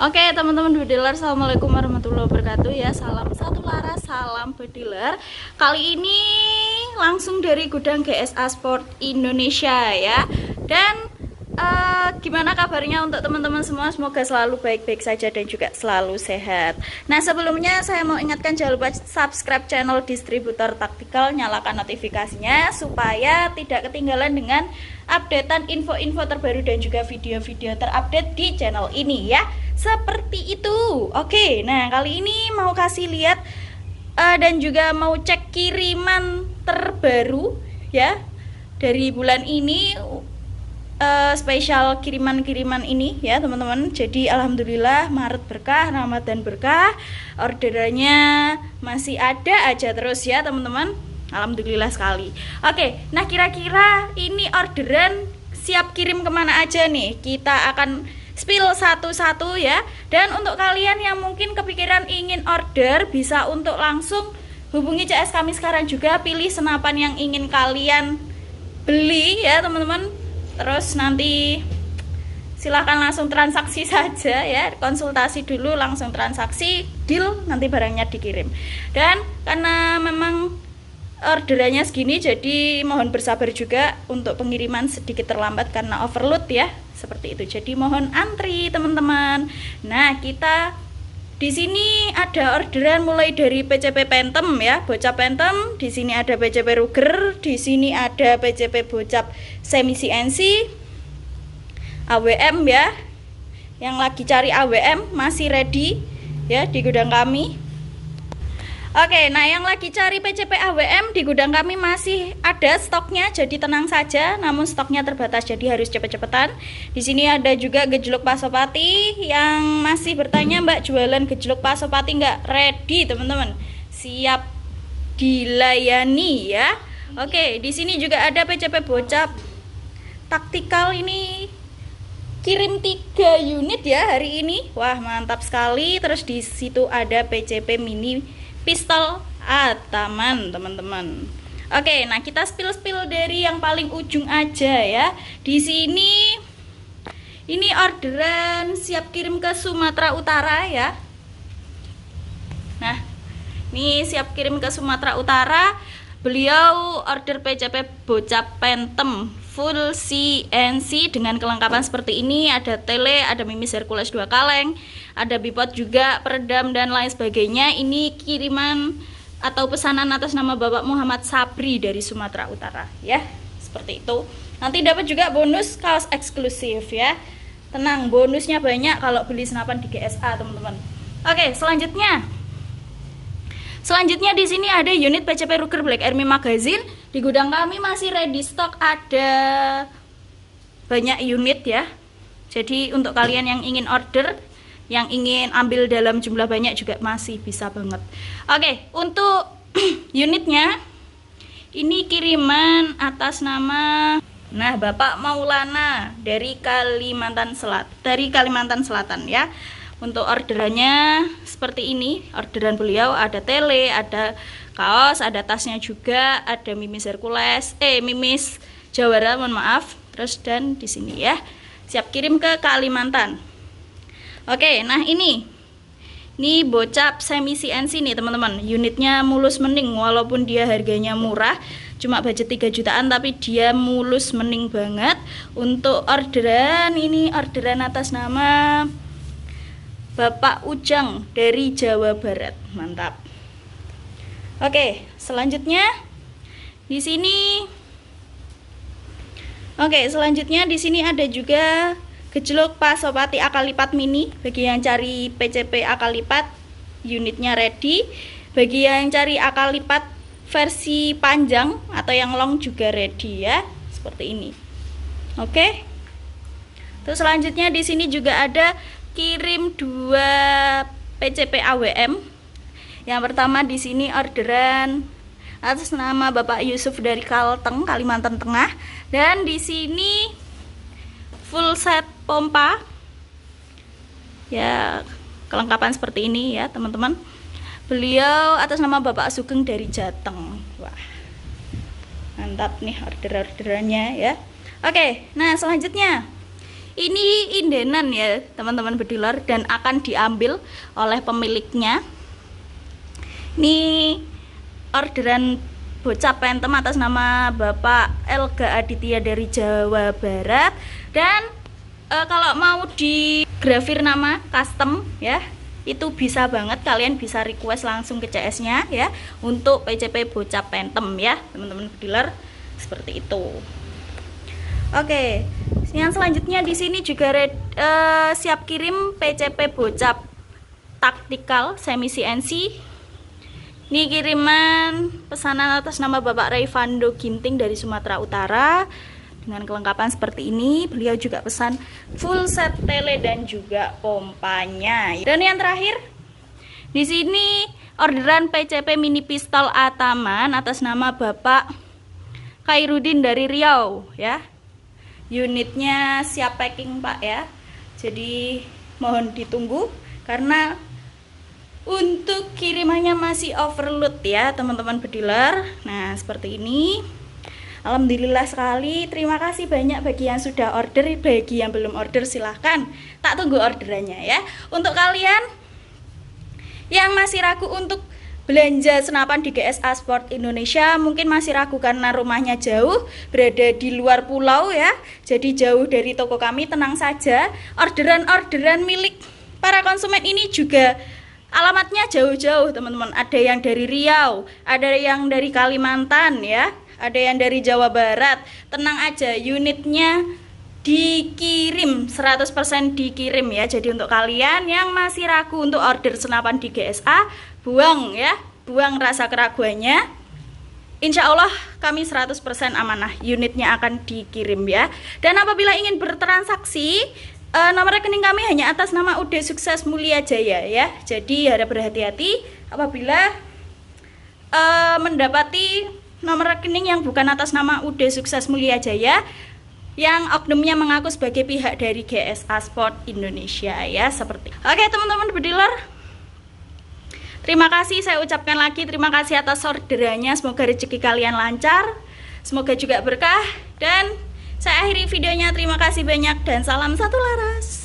Oke teman-teman bediler Assalamualaikum warahmatullahi wabarakatuh ya Salam satu lara, salam bediler Kali ini langsung dari gudang GSA Sport Indonesia ya Dan Uh, gimana kabarnya untuk teman-teman semua? Semoga selalu baik-baik saja dan juga selalu sehat. Nah, sebelumnya saya mau ingatkan jangan lupa subscribe channel Distributor Taktikal, nyalakan notifikasinya supaya tidak ketinggalan dengan updatean info-info terbaru dan juga video-video terupdate di channel ini ya. Seperti itu. Oke, nah kali ini mau kasih lihat uh, dan juga mau cek kiriman terbaru ya dari bulan ini uh, spesial kiriman-kiriman ini ya teman-teman. Jadi alhamdulillah Maret berkah, Ramadan berkah. Orderannya masih ada aja terus ya teman-teman. Alhamdulillah sekali. Oke, nah kira-kira ini orderan siap kirim kemana aja nih? Kita akan spill satu-satu ya. Dan untuk kalian yang mungkin kepikiran ingin order bisa untuk langsung hubungi CS kami sekarang juga pilih senapan yang ingin kalian beli ya teman-teman terus nanti silahkan langsung transaksi saja ya konsultasi dulu langsung transaksi deal nanti barangnya dikirim dan karena memang orderannya segini jadi mohon bersabar juga untuk pengiriman sedikit terlambat karena overload ya seperti itu jadi mohon antri teman-teman nah kita di sini ada orderan mulai dari PCP Pentem ya, Bocap Pentem, di sini ada PCP Ruger, di sini ada PCP Bocap Semi CNC, AWM ya. Yang lagi cari AWM masih ready ya di gudang kami. Oke, nah yang lagi cari PCP AWM di gudang kami masih ada stoknya, jadi tenang saja. Namun stoknya terbatas, jadi harus cepet-cepetan. Di sini ada juga gejluk pasopati yang masih bertanya Mbak jualan gejluk pasopati nggak ready teman-teman? Siap dilayani ya. Oke, di sini juga ada PCP bocap taktikal ini kirim tiga unit ya hari ini. Wah mantap sekali. Terus di situ ada PCP mini pistol ah teman-teman Oke, nah kita spill-spill dari yang paling ujung aja ya. Di sini ini orderan siap kirim ke Sumatera Utara ya. Nah, ini siap kirim ke Sumatera Utara. Beliau order PJP Bocah Pentem full CNC dengan kelengkapan seperti ini ada tele, ada mimis Hercules dua kaleng, ada bipod juga, peredam dan lain sebagainya. Ini kiriman atau pesanan atas nama Bapak Muhammad Sapri dari Sumatera Utara ya. Seperti itu. Nanti dapat juga bonus kaos eksklusif ya. Tenang, bonusnya banyak kalau beli senapan di GSA, teman-teman. Oke, selanjutnya Selanjutnya di sini ada unit PCP Ruger Black Army Magazine. Di gudang kami masih ready stock ada banyak unit ya. Jadi untuk kalian yang ingin order, yang ingin ambil dalam jumlah banyak juga masih bisa banget. Oke, untuk unitnya ini kiriman atas nama Nah, Bapak Maulana dari Kalimantan Selatan, dari Kalimantan Selatan ya. Untuk orderannya seperti ini, orderan beliau ada tele, ada kaos, ada tasnya juga, ada mimis Hercules, eh mimis Jawara, mohon maaf. Terus dan di sini ya. Siap kirim ke Kalimantan. Oke, nah ini ini bocap semi CNC nih teman-teman Unitnya mulus mending, walaupun dia harganya murah Cuma budget 3 jutaan tapi dia mulus mending banget Untuk orderan ini orderan atas nama Bapak Ujang dari Jawa Barat. Mantap. Oke, selanjutnya di sini Oke, selanjutnya di sini ada juga gejluk pasopati akal lipat mini bagi yang cari PCP Akalipat, unitnya ready. Bagi yang cari Akalipat versi panjang atau yang long juga ready ya, seperti ini. Oke. Terus selanjutnya di sini juga ada kirim dua PCP AWM yang pertama di sini orderan atas nama Bapak Yusuf dari Kalteng Kalimantan Tengah dan di sini full set pompa ya kelengkapan seperti ini ya teman-teman beliau atas nama Bapak Sugeng dari Jateng wah mantap nih order-orderannya ya oke nah selanjutnya ini indenan ya teman-teman bediler dan akan diambil oleh pemiliknya. Ini orderan bocah pentem atas nama Bapak Elga Aditya dari Jawa Barat dan e, kalau mau di grafir nama custom ya itu bisa banget kalian bisa request langsung ke CS-nya ya untuk PCP bocah pentem ya teman-teman dealer seperti itu. Oke. Okay. Yang selanjutnya di sini juga red, uh, siap kirim PCP bocap taktikal semi CNC. Ini kiriman pesanan atas nama Bapak Raifando Ginting dari Sumatera Utara dengan kelengkapan seperti ini. Beliau juga pesan full set tele dan juga pompanya. Dan yang terakhir di sini orderan PCP mini pistol Ataman atas nama Bapak Kairudin dari Riau ya unitnya siap packing Pak ya. Jadi mohon ditunggu karena untuk kirimannya masih overload ya teman-teman bediler. Nah, seperti ini. Alhamdulillah sekali. Terima kasih banyak bagi yang sudah order, bagi yang belum order silahkan tak tunggu orderannya ya. Untuk kalian yang masih ragu untuk Belanja senapan di GSA Sport Indonesia mungkin masih ragu karena rumahnya jauh, berada di luar pulau ya. Jadi jauh dari toko kami, tenang saja. Orderan-orderan milik para konsumen ini juga alamatnya jauh-jauh, teman-teman. Ada yang dari Riau, ada yang dari Kalimantan ya, ada yang dari Jawa Barat. Tenang aja, unitnya dikirim 100% dikirim ya jadi untuk kalian yang masih ragu untuk order senapan di GSA buang ya buang rasa keraguannya Insya Allah kami 100% amanah unitnya akan dikirim ya dan apabila ingin bertransaksi uh, nomor rekening kami hanya atas nama UD Sukses Mulia Jaya ya jadi harap berhati-hati apabila uh, mendapati nomor rekening yang bukan atas nama UD Sukses Mulia Jaya yang oknumnya mengaku sebagai pihak dari GSA Sport Indonesia ya seperti oke teman-teman bediler Terima kasih saya ucapkan lagi terima kasih atas orderannya. Semoga rezeki kalian lancar, semoga juga berkah dan saya akhiri videonya. Terima kasih banyak dan salam satu laras.